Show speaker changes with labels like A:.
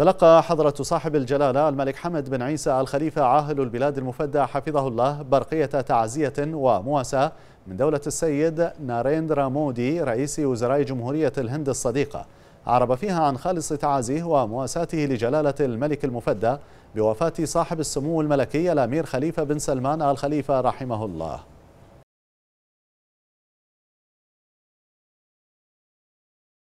A: تلقى حضرة صاحب الجلالة الملك حمد بن عيسى الخليفة عاهل البلاد المفدى حفظه الله برقية تعزية ومواساة من دولة السيد ناريندرا مودي رئيس وزراء جمهورية الهند الصديقة عرب فيها عن خالص تعازيه ومواساته لجلالة الملك المفدى بوفاة صاحب السمو الملكي الأمير خليفة بن سلمان الخليفة رحمه الله